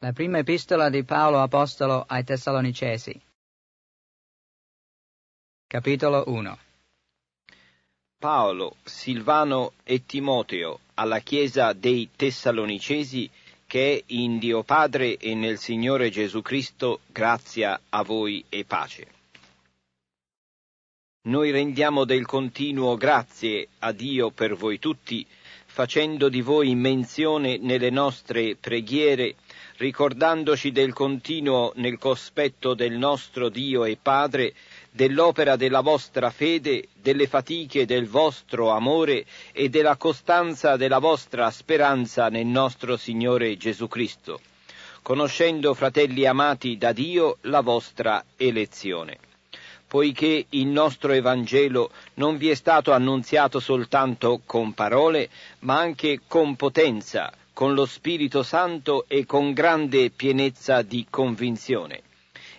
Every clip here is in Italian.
La prima epistola di Paolo Apostolo ai Tessalonicesi. Capitolo 1 Paolo, Silvano e Timoteo alla Chiesa dei Tessalonicesi che è in Dio Padre e nel Signore Gesù Cristo, grazia a voi e pace. Noi rendiamo del continuo grazie a Dio per voi tutti, facendo di voi menzione nelle nostre preghiere ricordandoci del continuo nel cospetto del nostro Dio e Padre, dell'opera della vostra fede, delle fatiche del vostro amore e della costanza della vostra speranza nel nostro Signore Gesù Cristo, conoscendo, fratelli amati da Dio, la vostra elezione poiché il nostro Evangelo non vi è stato annunziato soltanto con parole, ma anche con potenza, con lo Spirito Santo e con grande pienezza di convinzione.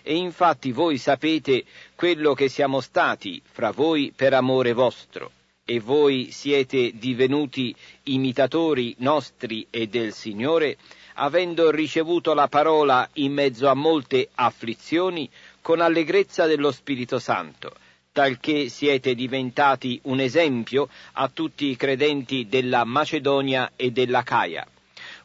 E infatti voi sapete quello che siamo stati fra voi per amore vostro, e voi siete divenuti imitatori nostri e del Signore, avendo ricevuto la parola in mezzo a molte afflizioni, con allegrezza dello Spirito Santo, talché siete diventati un esempio a tutti i credenti della Macedonia e della Caia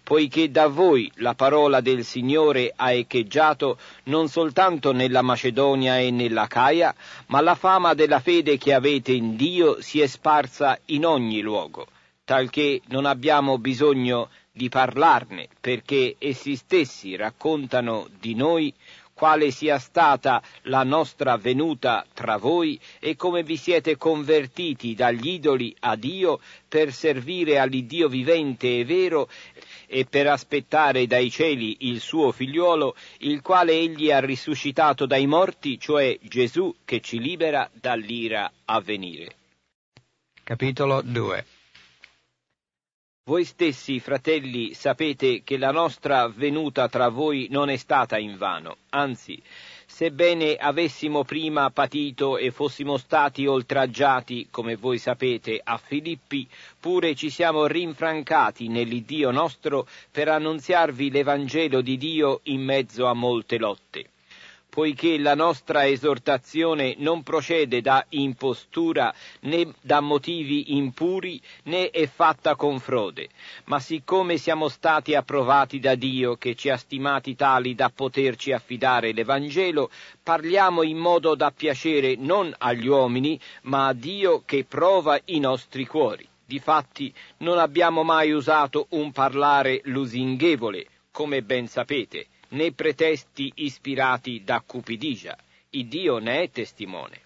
poiché da voi la parola del Signore ha echeggiato non soltanto nella Macedonia e nella Caia, ma la fama della fede che avete in Dio si è sparsa in ogni luogo, talché non abbiamo bisogno di parlarne, perché essi stessi raccontano di noi quale sia stata la nostra venuta tra voi e come vi siete convertiti dagli idoli a Dio per servire all'Iddio vivente e vero e per aspettare dai cieli il suo figliuolo, il quale egli ha risuscitato dai morti, cioè Gesù che ci libera dall'ira a venire. Capitolo 2 voi stessi, fratelli, sapete che la nostra venuta tra voi non è stata in vano. anzi, sebbene avessimo prima patito e fossimo stati oltraggiati, come voi sapete, a Filippi, pure ci siamo rinfrancati nell'Iddio nostro per annunziarvi l'Evangelo di Dio in mezzo a molte lotte poiché la nostra esortazione non procede da impostura né da motivi impuri né è fatta con frode, ma siccome siamo stati approvati da Dio che ci ha stimati tali da poterci affidare l'Evangelo, parliamo in modo da piacere non agli uomini, ma a Dio che prova i nostri cuori. Difatti non abbiamo mai usato un parlare lusinghevole, come ben sapete, né pretesti ispirati da cupidigia, il Dio ne è testimone.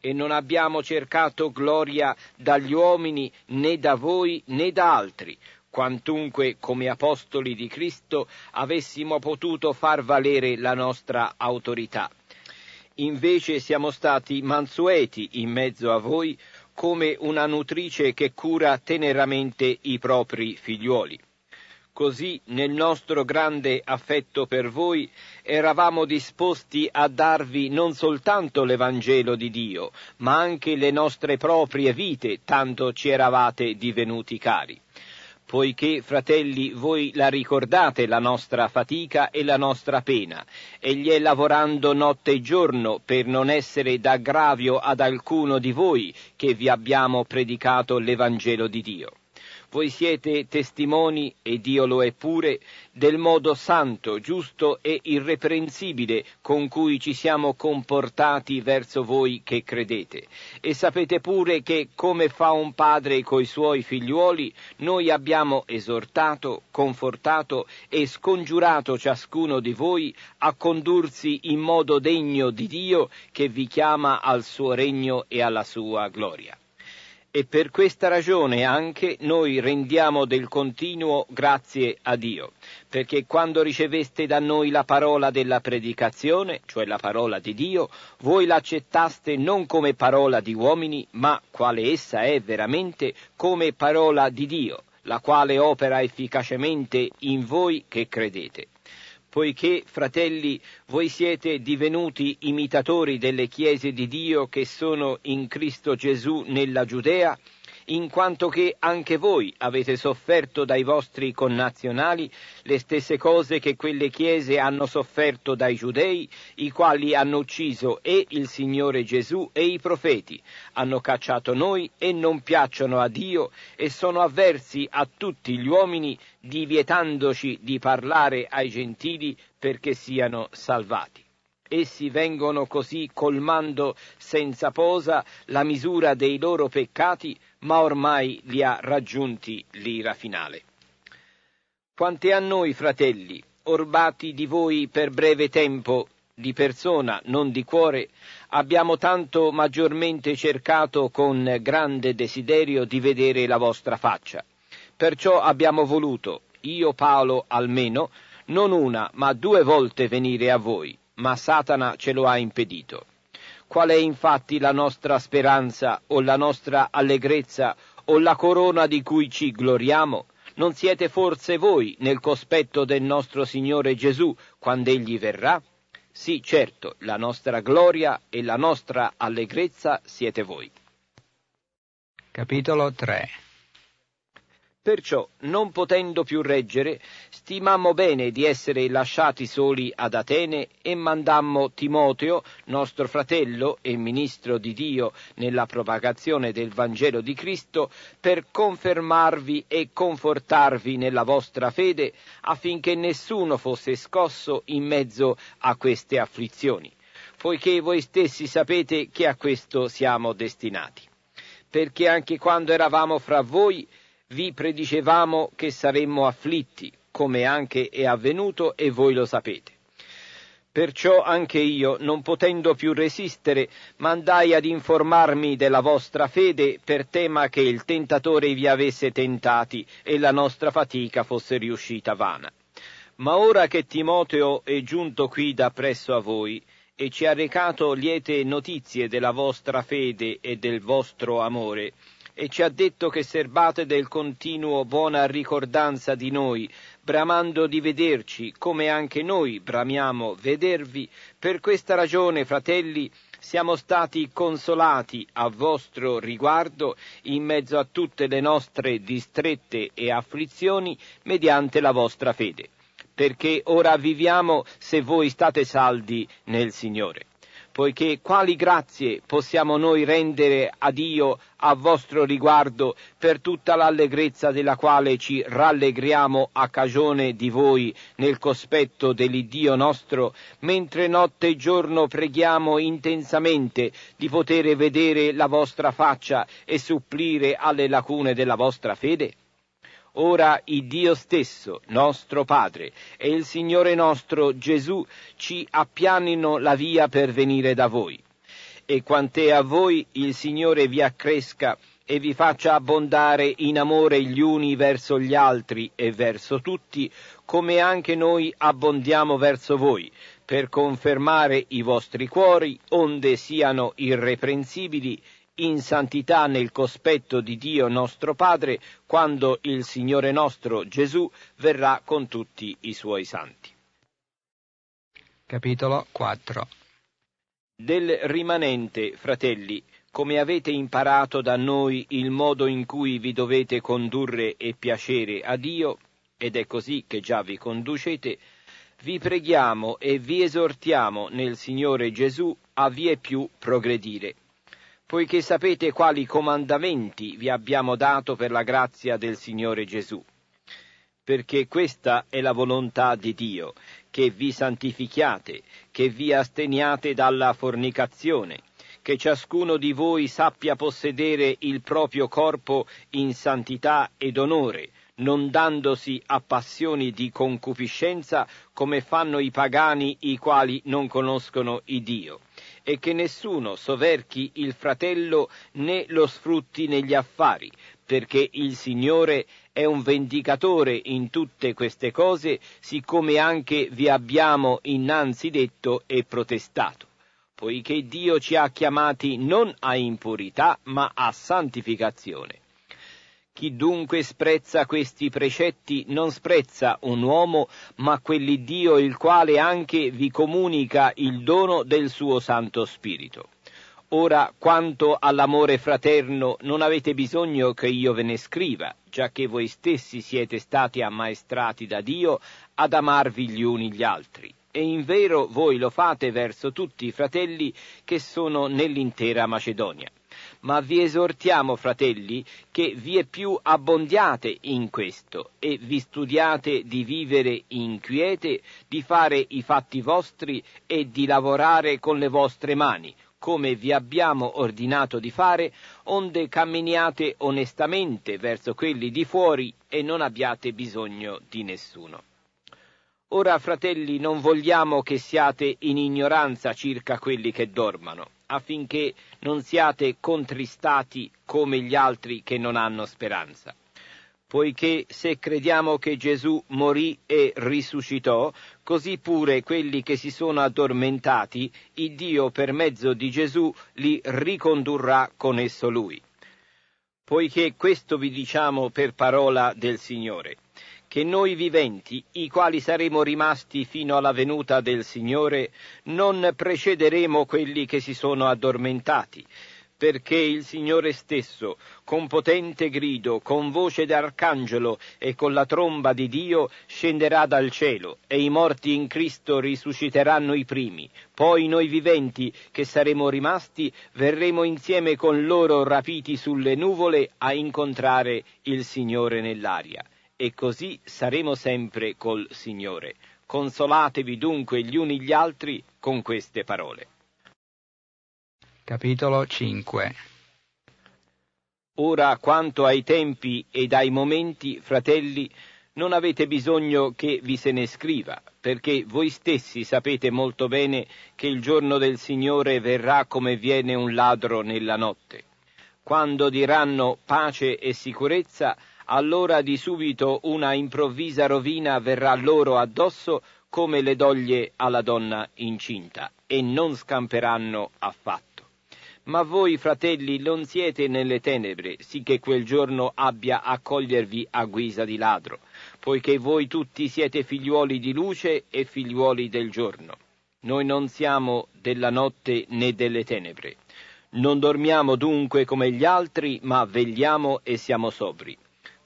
E non abbiamo cercato gloria dagli uomini né da voi né da altri, quantunque come apostoli di Cristo avessimo potuto far valere la nostra autorità. Invece siamo stati mansueti in mezzo a voi come una nutrice che cura teneramente i propri figliuoli. Così nel nostro grande affetto per voi eravamo disposti a darvi non soltanto l'Evangelo di Dio, ma anche le nostre proprie vite, tanto ci eravate divenuti cari. Poiché, fratelli, voi la ricordate la nostra fatica e la nostra pena, e gli è lavorando notte e giorno per non essere d'aggravio ad alcuno di voi che vi abbiamo predicato l'Evangelo di Dio. Voi siete testimoni, e Dio lo è pure, del modo santo, giusto e irreprensibile con cui ci siamo comportati verso voi che credete. E sapete pure che, come fa un padre coi suoi figliuoli, noi abbiamo esortato, confortato e scongiurato ciascuno di voi a condursi in modo degno di Dio che vi chiama al suo regno e alla sua gloria e per questa ragione anche noi rendiamo del continuo grazie a Dio, perché quando riceveste da noi la parola della predicazione, cioè la parola di Dio, voi l'accettaste non come parola di uomini, ma quale essa è veramente, come parola di Dio, la quale opera efficacemente in voi che credete poiché, fratelli, voi siete divenuti imitatori delle chiese di Dio che sono in Cristo Gesù nella Giudea, in quanto che anche voi avete sofferto dai vostri connazionali le stesse cose che quelle chiese hanno sofferto dai giudei, i quali hanno ucciso e il Signore Gesù e i profeti, hanno cacciato noi e non piacciono a Dio e sono avversi a tutti gli uomini, divietandoci di parlare ai gentili perché siano salvati. Essi vengono così colmando senza posa la misura dei loro peccati ma ormai li ha raggiunti l'ira finale. Quante a noi, fratelli, orbati di voi per breve tempo, di persona, non di cuore, abbiamo tanto maggiormente cercato con grande desiderio di vedere la vostra faccia. Perciò abbiamo voluto, io Paolo almeno, non una ma due volte venire a voi, ma Satana ce lo ha impedito. Qual è infatti la nostra speranza o la nostra allegrezza o la corona di cui ci gloriamo? Non siete forse voi nel cospetto del nostro Signore Gesù quando Egli verrà? Sì, certo, la nostra gloria e la nostra allegrezza siete voi. Capitolo 3 Perciò, non potendo più reggere, stimammo bene di essere lasciati soli ad Atene e mandammo Timoteo, nostro fratello e ministro di Dio nella propagazione del Vangelo di Cristo, per confermarvi e confortarvi nella vostra fede, affinché nessuno fosse scosso in mezzo a queste afflizioni, poiché voi stessi sapete che a questo siamo destinati. Perché anche quando eravamo fra voi, vi predicevamo che saremmo afflitti, come anche è avvenuto e voi lo sapete. Perciò anche io, non potendo più resistere, mandai ad informarmi della vostra fede per tema che il tentatore vi avesse tentati e la nostra fatica fosse riuscita vana. Ma ora che Timoteo è giunto qui da presso a voi e ci ha recato liete notizie della vostra fede e del vostro amore, e ci ha detto che serbate del continuo buona ricordanza di noi, bramando di vederci, come anche noi bramiamo vedervi. Per questa ragione, fratelli, siamo stati consolati a vostro riguardo in mezzo a tutte le nostre distrette e afflizioni mediante la vostra fede, perché ora viviamo se voi state saldi nel Signore poiché quali grazie possiamo noi rendere a Dio a vostro riguardo per tutta l'allegrezza della quale ci rallegriamo a cagione di voi nel cospetto dell'Iddio nostro, mentre notte e giorno preghiamo intensamente di poter vedere la vostra faccia e supplire alle lacune della vostra fede? Ora il Dio stesso, nostro Padre, e il Signore nostro Gesù ci appianino la via per venire da voi. E quant'è a voi, il Signore vi accresca e vi faccia abbondare in amore gli uni verso gli altri e verso tutti, come anche noi abbondiamo verso voi, per confermare i vostri cuori, onde siano irreprensibili in santità nel cospetto di Dio nostro Padre quando il Signore nostro Gesù verrà con tutti i suoi santi. Capitolo 4 Del rimanente, fratelli, come avete imparato da noi il modo in cui vi dovete condurre e piacere a Dio, ed è così che già vi conducete, vi preghiamo e vi esortiamo nel Signore Gesù a vie più progredire poiché sapete quali comandamenti vi abbiamo dato per la grazia del Signore Gesù. Perché questa è la volontà di Dio, che vi santifichiate, che vi asteniate dalla fornicazione, che ciascuno di voi sappia possedere il proprio corpo in santità ed onore, non dandosi a passioni di concupiscenza come fanno i pagani i quali non conoscono il Dio e che nessuno soverchi il fratello né lo sfrutti negli affari, perché il Signore è un vendicatore in tutte queste cose, siccome anche vi abbiamo innanzi detto e protestato, poiché Dio ci ha chiamati non a impurità, ma a santificazione. Chi dunque sprezza questi precetti non sprezza un uomo, ma quell'Iddio il quale anche vi comunica il dono del suo Santo Spirito. Ora, quanto all'amore fraterno, non avete bisogno che io ve ne scriva, già che voi stessi siete stati ammaestrati da Dio ad amarvi gli uni gli altri. E in vero voi lo fate verso tutti i fratelli che sono nell'intera Macedonia ma vi esortiamo, fratelli, che vi è più abbondiate in questo e vi studiate di vivere inquiete, di fare i fatti vostri e di lavorare con le vostre mani, come vi abbiamo ordinato di fare, onde camminiate onestamente verso quelli di fuori e non abbiate bisogno di nessuno. Ora, fratelli, non vogliamo che siate in ignoranza circa quelli che dormano affinché non siate contristati come gli altri che non hanno speranza. Poiché se crediamo che Gesù morì e risuscitò, così pure quelli che si sono addormentati, il Dio per mezzo di Gesù li ricondurrà con esso lui. Poiché questo vi diciamo per parola del Signore che noi viventi, i quali saremo rimasti fino alla venuta del Signore, non precederemo quelli che si sono addormentati, perché il Signore stesso, con potente grido, con voce d'arcangelo e con la tromba di Dio, scenderà dal cielo, e i morti in Cristo risusciteranno i primi. Poi noi viventi, che saremo rimasti, verremo insieme con loro rapiti sulle nuvole a incontrare il Signore nell'aria e così saremo sempre col Signore. Consolatevi dunque gli uni gli altri con queste parole. Capitolo 5 Ora quanto ai tempi ed ai momenti, fratelli, non avete bisogno che vi se ne scriva, perché voi stessi sapete molto bene che il giorno del Signore verrà come viene un ladro nella notte. Quando diranno pace e sicurezza, allora di subito una improvvisa rovina verrà loro addosso come le doglie alla donna incinta, e non scamperanno affatto. Ma voi, fratelli, non siete nelle tenebre, sì che quel giorno abbia a cogliervi a guisa di ladro, poiché voi tutti siete figliuoli di luce e figliuoli del giorno. Noi non siamo della notte né delle tenebre. Non dormiamo dunque come gli altri, ma vegliamo e siamo sobri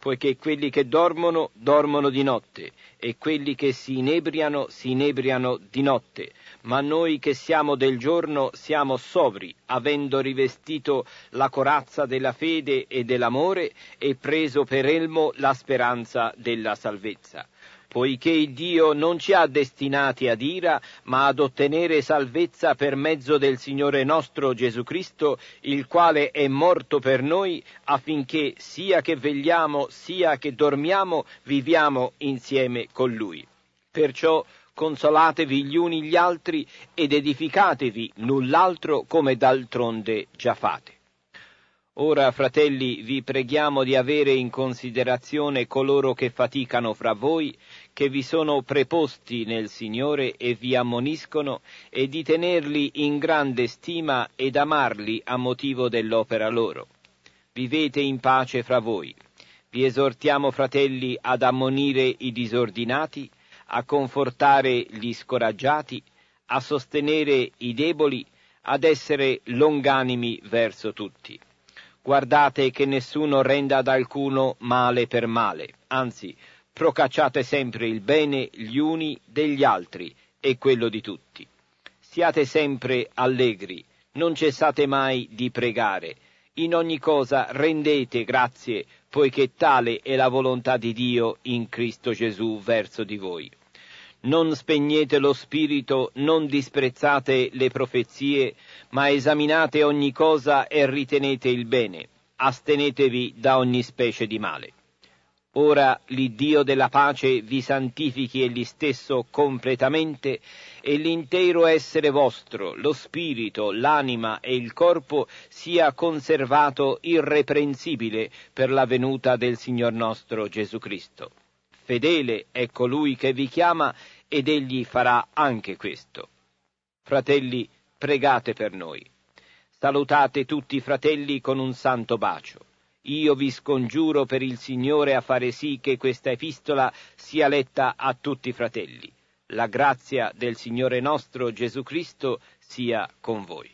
poiché quelli che dormono dormono di notte e quelli che si inebriano si inebriano di notte, ma noi che siamo del giorno siamo sovri, avendo rivestito la corazza della fede e dell'amore e preso per elmo la speranza della salvezza poiché Dio non ci ha destinati ad ira, ma ad ottenere salvezza per mezzo del Signore nostro Gesù Cristo, il quale è morto per noi, affinché sia che vegliamo, sia che dormiamo, viviamo insieme con Lui. Perciò consolatevi gli uni gli altri ed edificatevi null'altro come d'altronde già fate. Ora, fratelli, vi preghiamo di avere in considerazione coloro che faticano fra voi, che vi sono preposti nel Signore e vi ammoniscono, e di tenerli in grande stima ed amarli a motivo dell'opera loro. Vivete in pace fra voi. Vi esortiamo, fratelli, ad ammonire i disordinati, a confortare gli scoraggiati, a sostenere i deboli, ad essere longanimi verso tutti. Guardate che nessuno renda ad alcuno male per male, anzi procacciate sempre il bene gli uni degli altri e quello di tutti. Siate sempre allegri, non cessate mai di pregare, in ogni cosa rendete grazie, poiché tale è la volontà di Dio in Cristo Gesù verso di voi. Non spegnete lo spirito, non disprezzate le profezie, ma esaminate ogni cosa e ritenete il bene, astenetevi da ogni specie di male. Ora l'Iddio della pace vi santifichi egli stesso completamente e l'intero essere vostro, lo spirito, l'anima e il corpo sia conservato irreprensibile per la venuta del Signor nostro Gesù Cristo. Fedele è colui che vi chiama ed egli farà anche questo. Fratelli, pregate per noi. Salutate tutti i fratelli con un santo bacio. Io vi scongiuro per il Signore a fare sì che questa epistola sia letta a tutti i fratelli. La grazia del Signore nostro Gesù Cristo sia con voi.